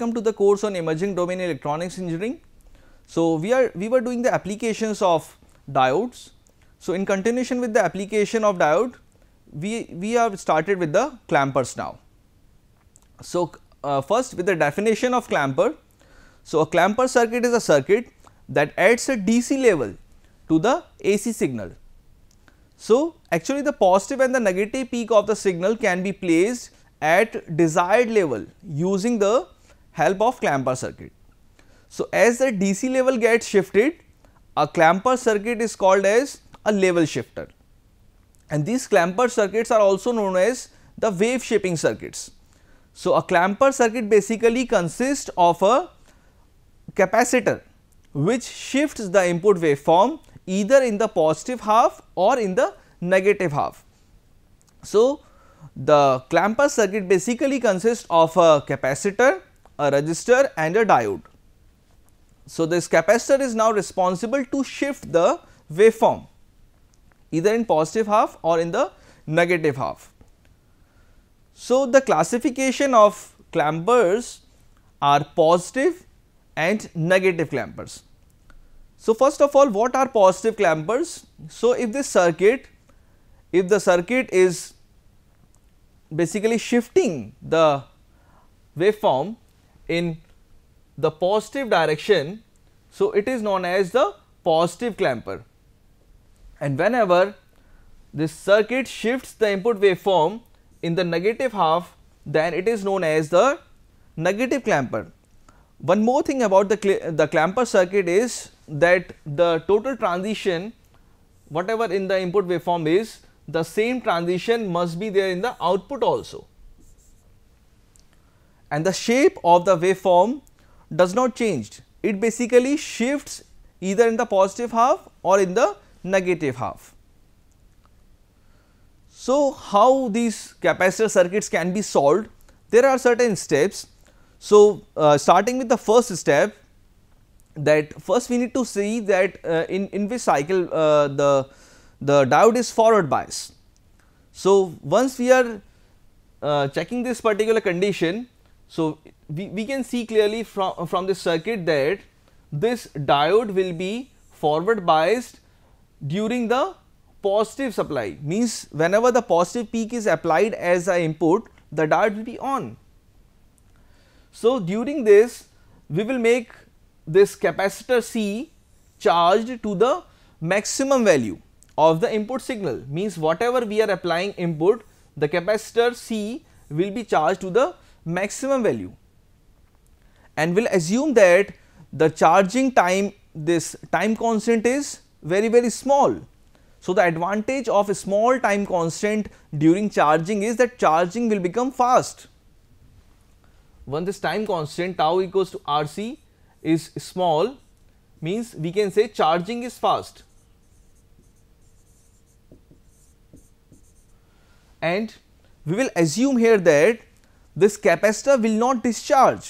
welcome to the course on emerging domain electronics engineering. So, we are we were doing the applications of diodes. So, in continuation with the application of diode, we, we have started with the clampers now. So, uh, first with the definition of clamper. So, a clamper circuit is a circuit that adds a DC level to the AC signal. So, actually the positive and the negative peak of the signal can be placed at desired level using the help of clamper circuit. So, as the DC level gets shifted, a clamper circuit is called as a level shifter and these clamper circuits are also known as the wave shaping circuits. So, a clamper circuit basically consists of a capacitor which shifts the input waveform either in the positive half or in the negative half. So, the clamper circuit basically consists of a capacitor a resistor and a diode. So, this capacitor is now responsible to shift the waveform either in positive half or in the negative half. So, the classification of clampers are positive and negative clampers. So, first of all what are positive clampers? So, if this circuit, if the circuit is basically shifting the waveform in the positive direction. So, it is known as the positive clamper and whenever this circuit shifts the input waveform in the negative half then it is known as the negative clamper. One more thing about the, cl the clamper circuit is that the total transition whatever in the input waveform is the same transition must be there in the output also and the shape of the waveform does not change. It basically shifts either in the positive half or in the negative half. So, how these capacitor circuits can be solved? There are certain steps. So, uh, starting with the first step that first we need to see that uh, in, in which cycle uh, the, the diode is forward biased. So, once we are uh, checking this particular condition so, we, we can see clearly from, from the circuit that this diode will be forward biased during the positive supply means whenever the positive peak is applied as a input the diode will be on. So, during this we will make this capacitor C charged to the maximum value of the input signal means whatever we are applying input the capacitor C will be charged to the maximum value and we will assume that the charging time this time constant is very very small. So, the advantage of a small time constant during charging is that charging will become fast. When this time constant tau equals to RC is small means we can say charging is fast. And we will assume here that this capacitor will not discharge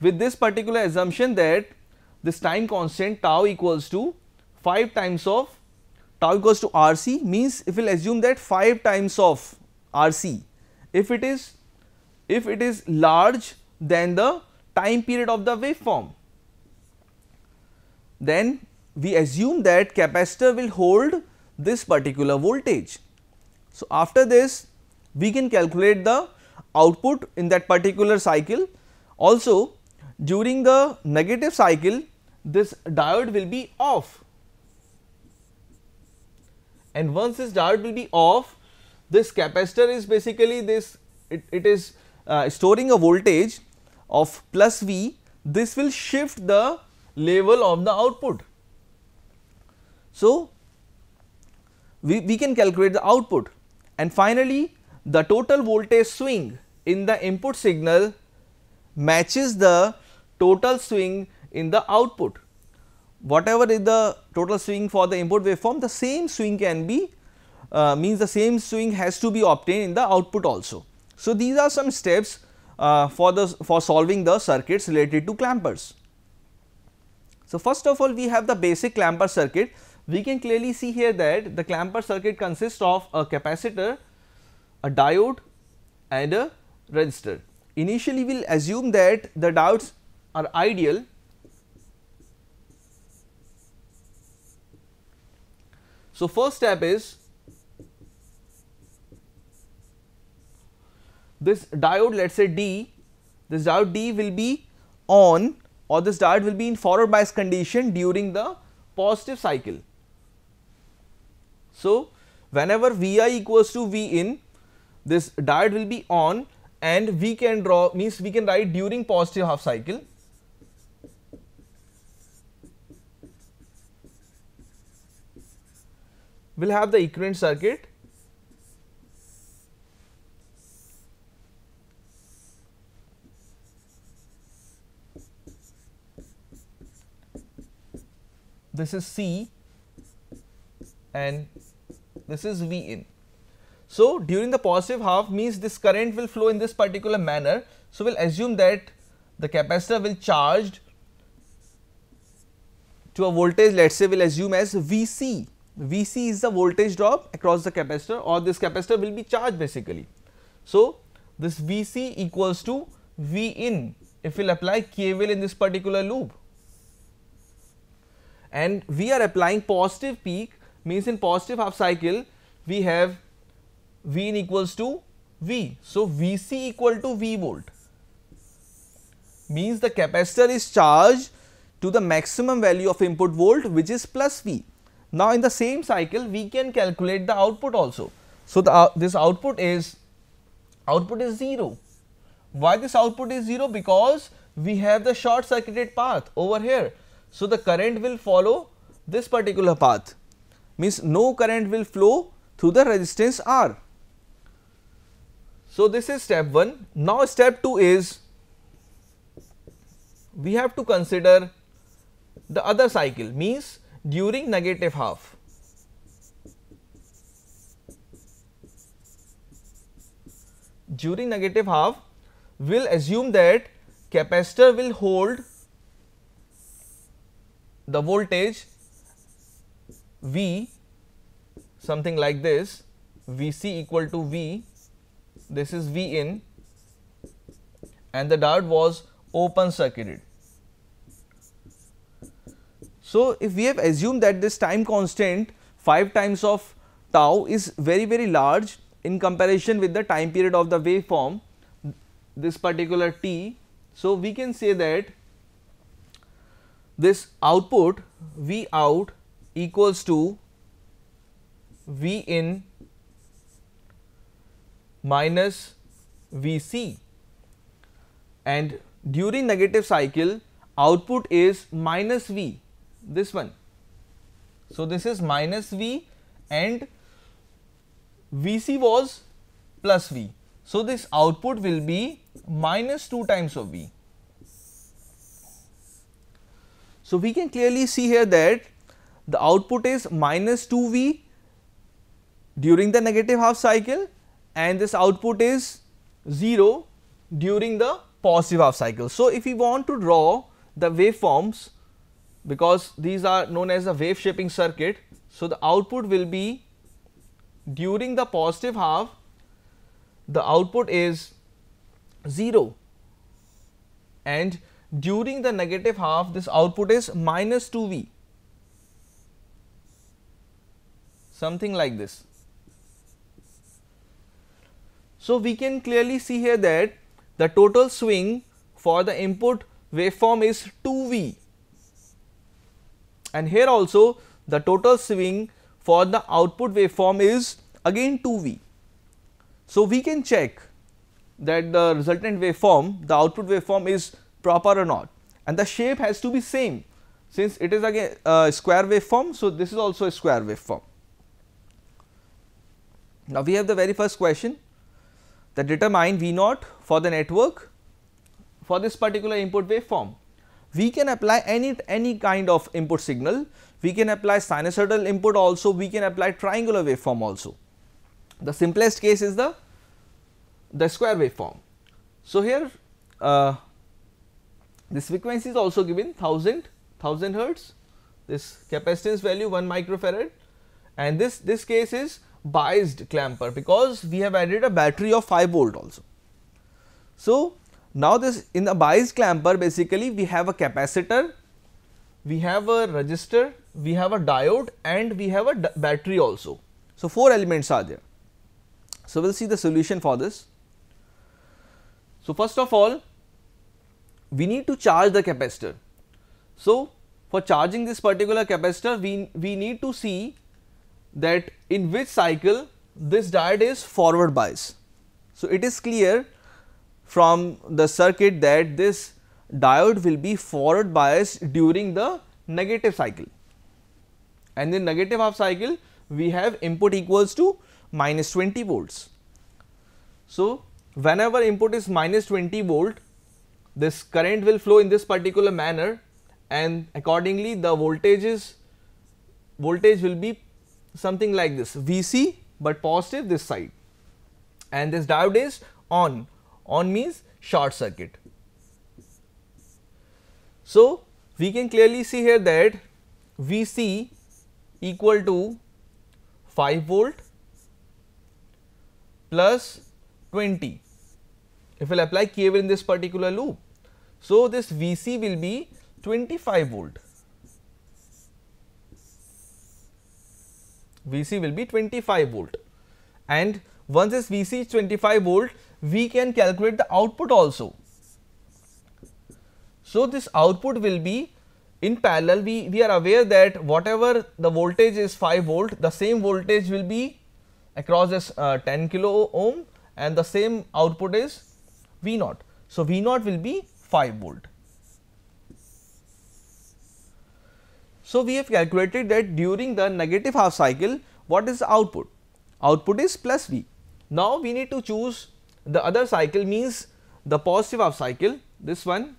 with this particular assumption that this time constant tau equals to 5 times of tau equals to RC means if we will assume that 5 times of RC if it is if it is large than the time period of the waveform then we assume that capacitor will hold this particular voltage. So, after this we can calculate the output in that particular cycle. Also during the negative cycle this diode will be off and once this diode will be off this capacitor is basically this it, it is uh, storing a voltage of plus V this will shift the level of the output. So, we, we can calculate the output and finally, the total voltage swing in the input signal matches the total swing in the output. Whatever is the total swing for the input waveform, the same swing can be uh, means the same swing has to be obtained in the output also. So, these are some steps uh, for the for solving the circuits related to clampers. So, first of all we have the basic clamper circuit. We can clearly see here that the clamper circuit consists of a capacitor, a diode and a register. Initially, we will assume that the diodes are ideal. So, first step is this diode let us say D, this diode D will be on or this diode will be in forward bias condition during the positive cycle. So, whenever Vi equals to V in this diode will be on and we can draw means we can write during positive half cycle we'll have the equivalent circuit this is C and this is V in so during the positive half means this current will flow in this particular manner. So we'll assume that the capacitor will charged to a voltage let us say we will assume as Vc. Vc is the voltage drop across the capacitor or this capacitor will be charged basically. So this Vc equals to V in if we will apply KVL in this particular loop and we are applying positive peak means in positive half cycle we have V in equals to V. So, V c equal to V volt means the capacitor is charged to the maximum value of input volt which is plus V. Now, in the same cycle we can calculate the output also. So, the, uh, this output is output is 0. Why this output is 0? Because we have the short circuited path over here. So, the current will follow this particular path means no current will flow through the resistance R. So, this is step 1. Now, step 2 is we have to consider the other cycle means during negative half. During negative half, we will assume that capacitor will hold the voltage V something like this V c equal to V this is V in and the dart was open circuited. So, if we have assumed that this time constant 5 times of tau is very very large in comparison with the time period of the waveform this particular t. So, we can say that this output V out equals to V in minus Vc and during negative cycle output is minus V this one. So, this is minus V and Vc was plus V. So, this output will be minus 2 times of V. So, we can clearly see here that the output is minus 2V during the negative half cycle and this output is 0 during the positive half cycle. So, if we want to draw the waveforms because these are known as the wave shaping circuit. So, the output will be during the positive half the output is 0 and during the negative half this output is minus 2 V something like this. So, we can clearly see here that the total swing for the input waveform is 2V and here also the total swing for the output waveform is again 2V. So, we can check that the resultant waveform, the output waveform is proper or not and the shape has to be same since it is again uh, square waveform. So, this is also a square waveform. Now, we have the very first question that determine V naught for the network for this particular input waveform. We can apply any, any kind of input signal, we can apply sinusoidal input also, we can apply triangular waveform also. The simplest case is the, the square waveform. So, here uh, this frequency is also given 1000 1000 hertz this capacitance value 1 microfarad and this this case is biased clamper because we have added a battery of 5 volt also. So, now this in a biased clamper basically we have a capacitor, we have a resistor, we have a diode and we have a battery also. So, 4 elements are there. So, we will see the solution for this. So, first of all we need to charge the capacitor. So, for charging this particular capacitor we, we need to see that in which cycle this diode is forward bias. So, it is clear from the circuit that this diode will be forward bias during the negative cycle and in negative half cycle we have input equals to minus 20 volts. So, whenever input is minus 20 volt this current will flow in this particular manner and accordingly the voltages voltage will be something like this VC but positive this side and this diode is on, on means short circuit. So, we can clearly see here that VC equal to 5 volt plus 20 if we will apply KVL in this particular loop. So, this VC will be 25 volt Vc will be 25 volt and once this Vc is 25 volt we can calculate the output also. So, this output will be in parallel we, we are aware that whatever the voltage is 5 volt the same voltage will be across this uh, 10 kilo ohm and the same output is V naught. So, V naught will be 5 volt. So, we have calculated that during the negative half cycle what is the output? Output is plus V. Now, we need to choose the other cycle means the positive half cycle this one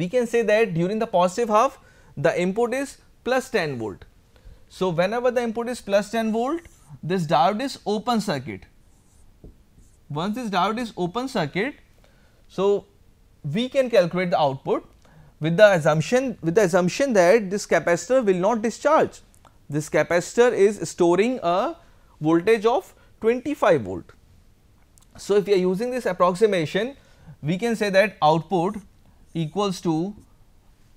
we can say that during the positive half the input is plus 10 volt. So, whenever the input is plus 10 volt this diode is open circuit. Once this diode is open circuit, so we can calculate the output with the assumption with the assumption that this capacitor will not discharge. This capacitor is storing a voltage of 25 volt. So, if we are using this approximation we can say that output equals to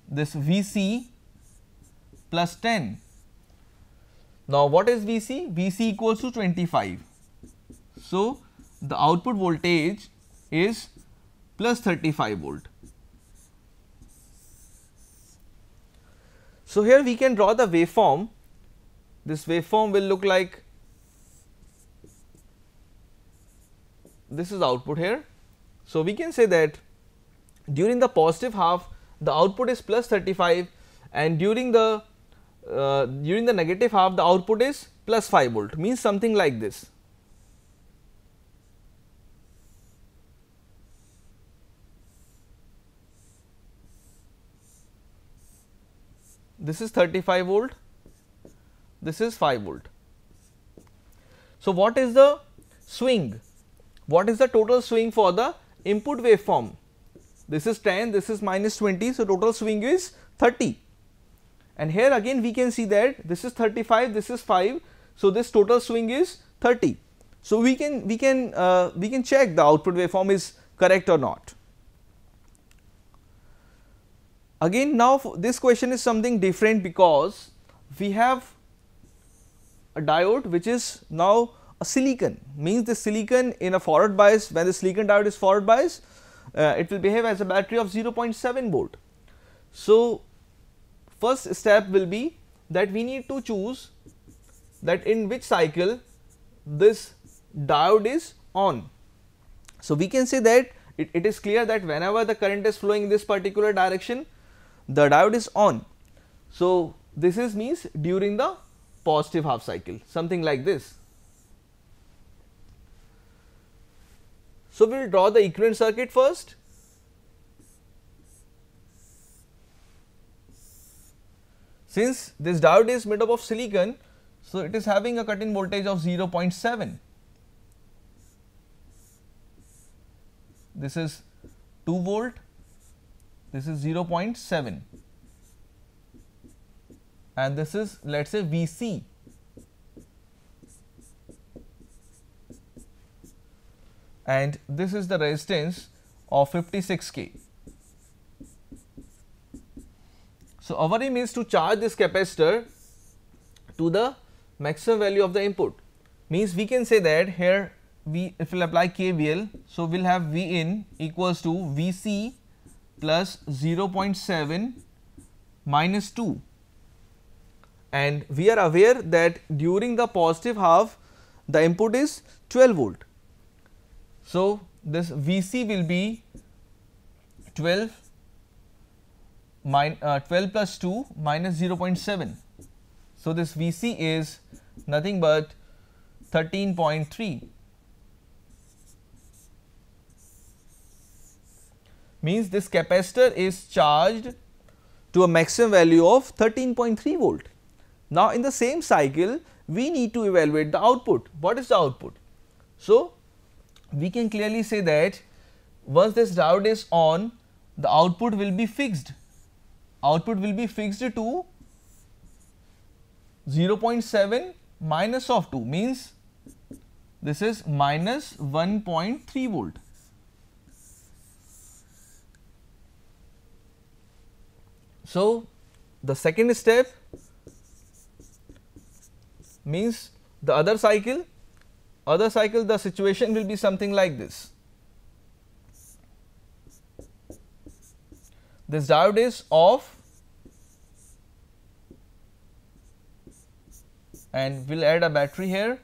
this Vc plus 10. Now, what is Vc? Vc equals to 25. So, the output voltage is plus 35 volt. So, here we can draw the waveform, this waveform will look like this is output here. So, we can say that during the positive half the output is plus 35 and during the uh, during the negative half the output is plus 5 volt means something like this. this is 35 volt, this is 5 volt. So, what is the swing? What is the total swing for the input waveform? This is 10, this is minus 20, so total swing is 30. And here again we can see that this is 35, this is 5, so this total swing is 30. So, we can we can uh, we can check the output waveform is correct or not. Again now this question is something different because we have a diode which is now a silicon means the silicon in a forward bias when the silicon diode is forward bias uh, it will behave as a battery of 0.7 volt. So, first step will be that we need to choose that in which cycle this diode is on. So, we can say that it, it is clear that whenever the current is flowing in this particular direction the diode is on. So, this is means during the positive half cycle something like this. So, we will draw the equivalent circuit first. Since this diode is made up of silicon, so it is having a cut-in voltage of 0.7. This is 2 volt this is 0.7 and this is let us say VC. And this is the resistance of 56K. So, our aim is to charge this capacitor to the maximum value of the input means we can say that here we if we apply KVL. So, we will have V in equals to V c plus 0.7 minus 2 and we are aware that during the positive half the input is 12 volt. So, this Vc will be 12 uh, 12 plus 2 minus 0.7. So, this Vc is nothing but 13.3 means this capacitor is charged to a maximum value of 13.3 volt. Now, in the same cycle we need to evaluate the output. What is the output? So, we can clearly say that once this diode is on the output will be fixed. Output will be fixed to 0.7 minus of 2 means this is minus 1.3 volt. So, the second step means the other cycle other cycle the situation will be something like this. This diode is off and we will add a battery here.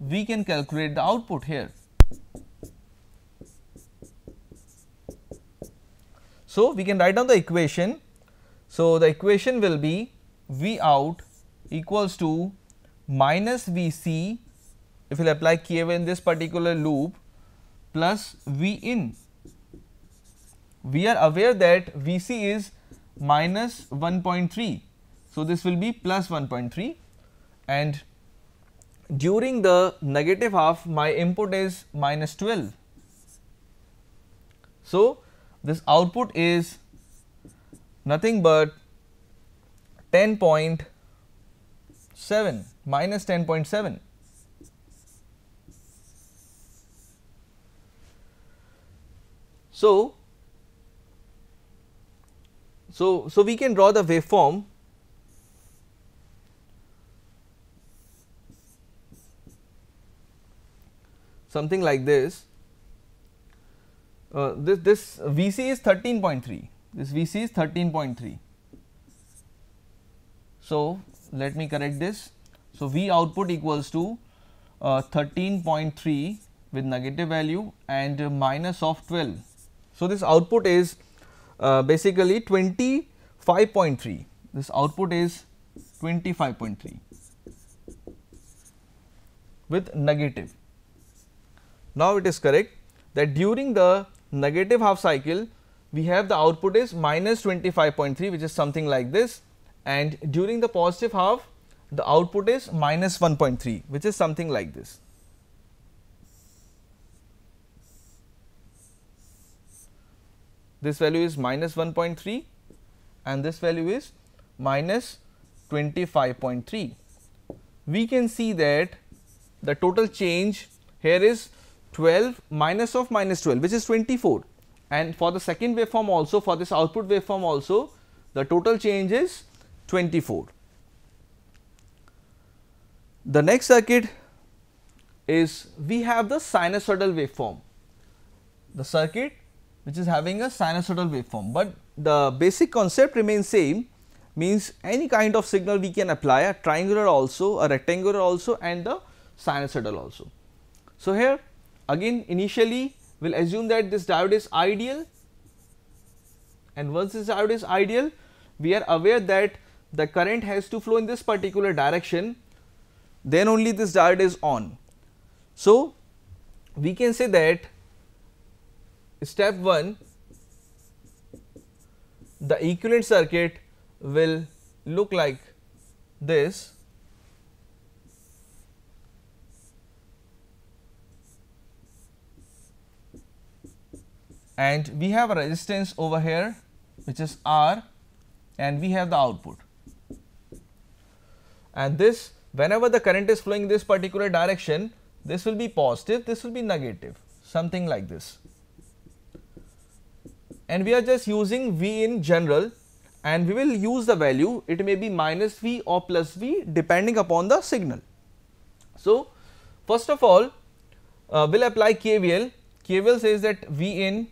We can calculate the output here. So, we can write down the equation. So, the equation will be V out equals to minus V c if we will apply KV in this particular loop plus V in. We are aware that V c is minus 1.3. So, this will be plus 1.3 and during the negative half my input is minus 12. So, this output is nothing but 10.7 minus 10.7. So, so, so we can draw the waveform something like this uh, this, this VC is 13.3, this VC is 13.3. So, let me correct this. So, V output equals to uh, 13.3 with negative value and uh, minus of 12. So, this output is uh, basically 25.3, this output is 25.3 with negative. Now, it is correct that during the negative half cycle we have the output is minus 25.3 which is something like this and during the positive half the output is minus 1.3 which is something like this. This value is minus 1.3 and this value is minus 25.3. We can see that the total change here is 12 minus of minus 12 which is 24 and for the second waveform also for this output waveform also the total change is 24. The next circuit is we have the sinusoidal waveform the circuit which is having a sinusoidal waveform but the basic concept remains same means any kind of signal we can apply a triangular also a rectangular also and the sinusoidal also. So, here Again initially we will assume that this diode is ideal and once this diode is ideal we are aware that the current has to flow in this particular direction then only this diode is on. So, we can say that step 1 the equivalent circuit will look like this and we have a resistance over here which is R and we have the output. And this whenever the current is flowing this particular direction this will be positive this will be negative something like this. And we are just using V in general and we will use the value it may be minus V or plus V depending upon the signal. So, first of all uh, we will apply KVL, KVL says that V in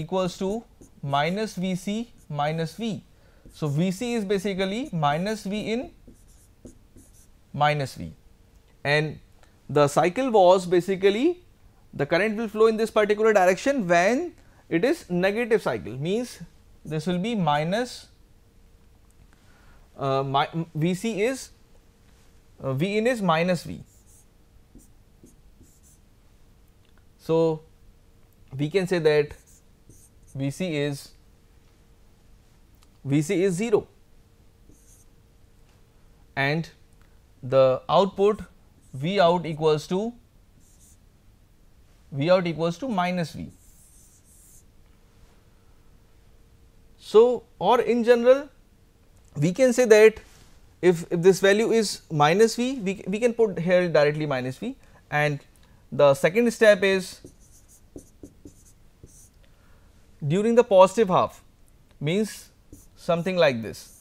equals to minus Vc minus V. So, Vc is basically minus V in minus V and the cycle was basically the current will flow in this particular direction when it is negative cycle means this will be minus uh, my, Vc is uh, V in is minus V. So, we can say that VC is VC is 0 and the output V out equals to V out equals to minus V. So, or in general we can say that if, if this value is minus V, we, we can put here directly minus V and the second step is during the positive half means something like this.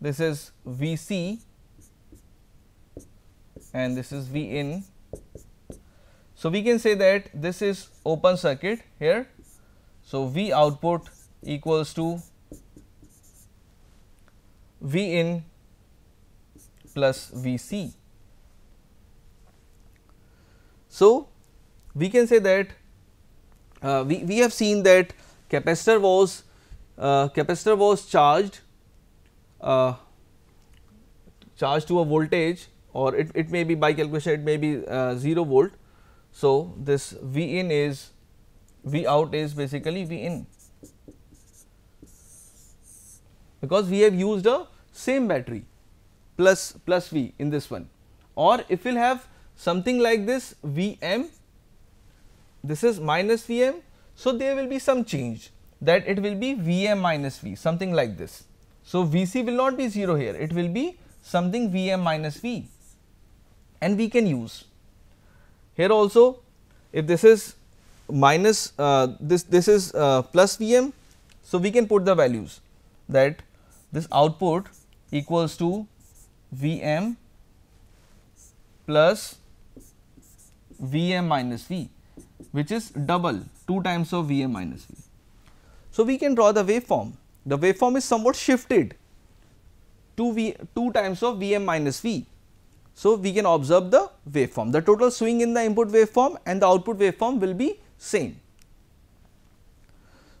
This is V c and this is V in. So, we can say that this is open circuit here. So, V output equals to V in plus V c so, we can say that uh, we, we have seen that capacitor was uh, capacitor was charged uh, charged to a voltage or it, it may be by calculation it may be uh, 0 volt. So, this V in is V out is basically V in because we have used a same battery plus plus V in this one or if we will have something like this Vm, this is minus Vm. So, there will be some change that it will be Vm minus V something like this. So, Vc will not be 0 here it will be something Vm minus V and we can use. Here also if this is minus uh, this this is uh, plus Vm. So, we can put the values that this output equals to Vm plus Vm minus V which is double 2 times of Vm minus V. So, we can draw the waveform. The waveform is somewhat shifted 2 V 2 times of Vm minus V. So, we can observe the waveform. The total swing in the input waveform and the output waveform will be same.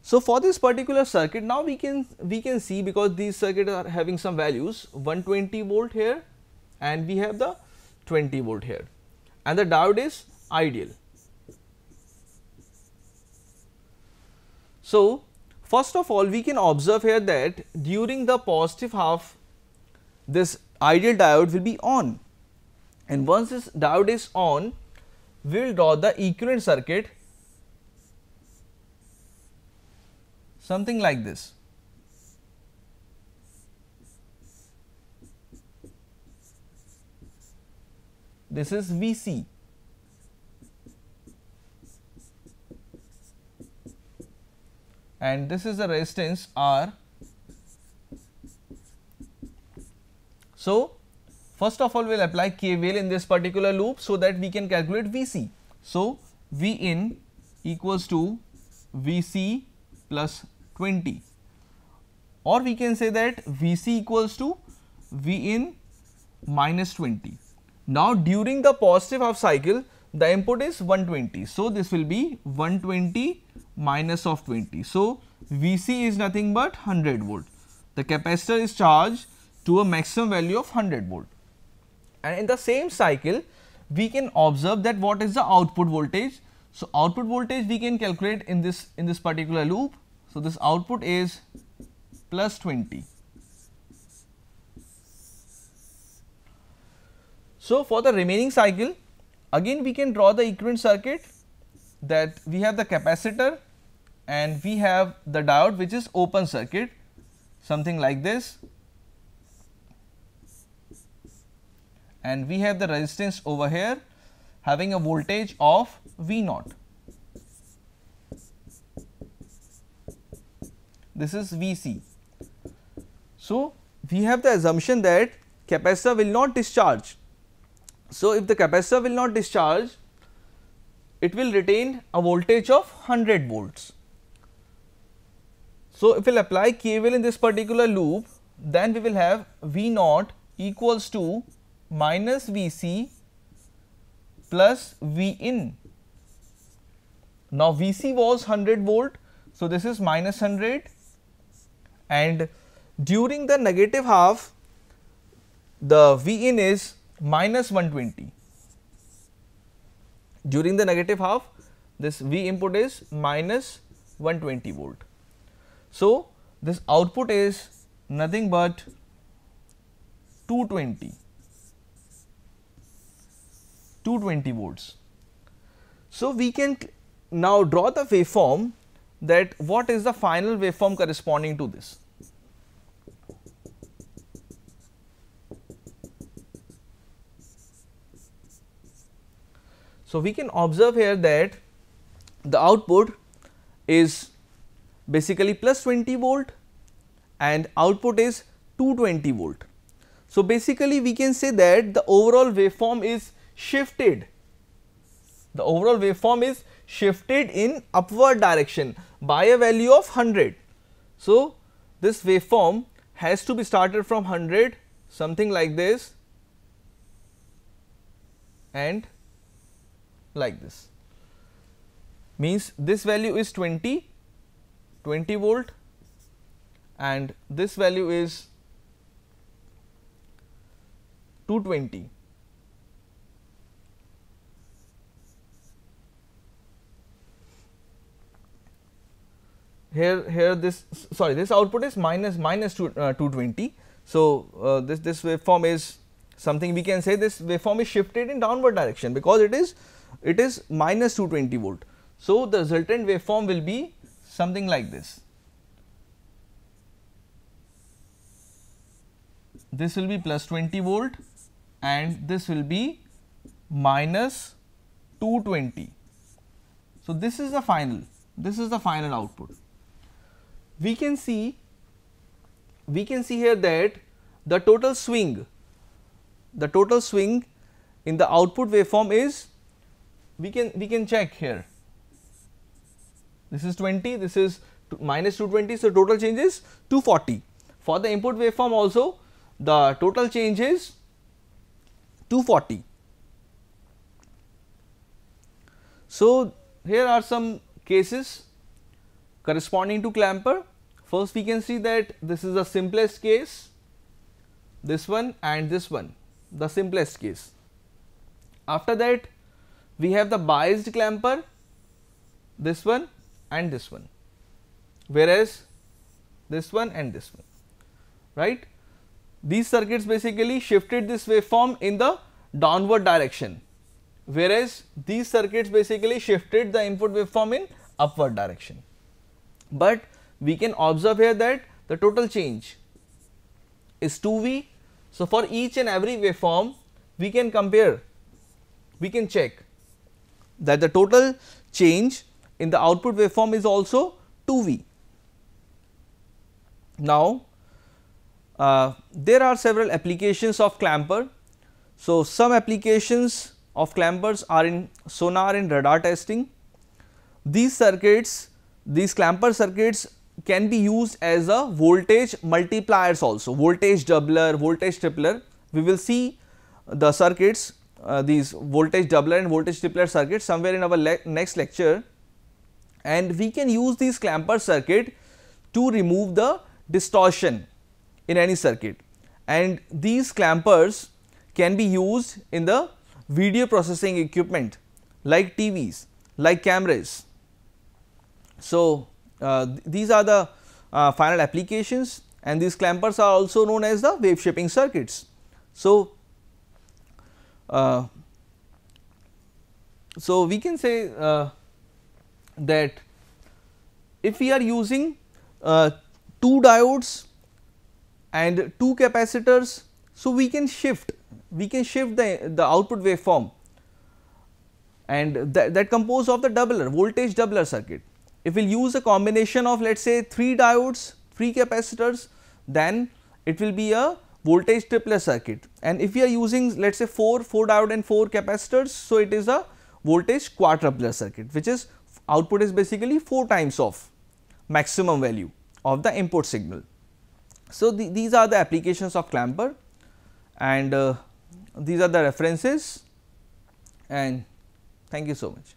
So, for this particular circuit now we can we can see because these circuits are having some values 120 volt here and we have the 20 volt here and the diode is ideal. So, first of all we can observe here that during the positive half this ideal diode will be on and once this diode is on we will draw the equivalent circuit something like this. this is Vc. and this is the resistance R. So, first of all we will apply KVL in this particular loop so that we can calculate Vc. So, V in equals to Vc plus 20 or we can say that Vc equals to V in minus 20. Now during the positive half cycle, the input is 120. So this will be 120 minus of 20. So Vc is nothing but 100 volt. The capacitor is charged to a maximum value of 100 volt. And in the same cycle, we can observe that what is the output voltage. So output voltage we can calculate in this in this particular loop. So this output is plus 20. So, for the remaining cycle again we can draw the equivalent circuit that we have the capacitor and we have the diode which is open circuit something like this and we have the resistance over here having a voltage of V naught. This is Vc. So, we have the assumption that capacitor will not discharge so, if the capacitor will not discharge, it will retain a voltage of 100 volts. So, if we will apply KVL in this particular loop, then we will have V naught equals to minus Vc plus V in. Now, Vc was 100 volt, so this is minus 100 and during the negative half, the V in is minus 120. During the negative half, this V input is minus 120 volt. So, this output is nothing but 220, 220 volts. So, we can now draw the waveform that what is the final waveform corresponding to this. So, we can observe here that the output is basically plus 20 volt and output is 220 volt. So, basically we can say that the overall waveform is shifted, the overall waveform is shifted in upward direction by a value of 100. So, this waveform has to be started from 100 something like this and like this means this value is 20 20 volt and this value is 220 here here this sorry this output is minus minus two, uh, 220 so uh, this this waveform is something we can say this waveform is shifted in downward direction because it is it is minus 220 volt. So, the resultant waveform will be something like this. This will be plus 20 volt and this will be minus 220. So, this is the final, this is the final output. We can see, we can see here that the total swing, the total swing in the output waveform is we can we can check here. This is 20, this is minus 220, so total change is 240. For the input waveform also, the total change is 240. So, here are some cases corresponding to clamper. First we can see that this is the simplest case, this one and this one, the simplest case. After that we have the biased clamper this one and this one whereas this one and this one right these circuits basically shifted this waveform in the downward direction whereas these circuits basically shifted the input waveform in upward direction but we can observe here that the total change is 2v so for each and every waveform we can compare we can check that the total change in the output waveform is also 2V. Now, uh, there are several applications of clamper. So, some applications of clampers are in sonar and radar testing. These circuits, these clamper circuits can be used as a voltage multipliers also, voltage doubler, voltage tripler. We will see the circuits uh, these voltage doubler and voltage tripler circuits somewhere in our le next lecture and we can use this clamper circuit to remove the distortion in any circuit and these clampers can be used in the video processing equipment like TVs, like cameras. So, uh, th these are the uh, final applications and these clampers are also known as the wave shaping circuits. So, uh, so, we can say uh, that if we are using uh, 2 diodes and 2 capacitors, so we can shift, we can shift the, the output waveform and that, that compose of the doubler, voltage doubler circuit. If we will use a combination of let us say 3 diodes, 3 capacitors, then it will be a voltage tripler circuit and if we are using let us say 4, 4 diode and 4 capacitors, so it is a voltage quadrupler circuit which is output is basically 4 times of maximum value of the input signal. So, the, these are the applications of clamper and uh, these are the references and thank you so much.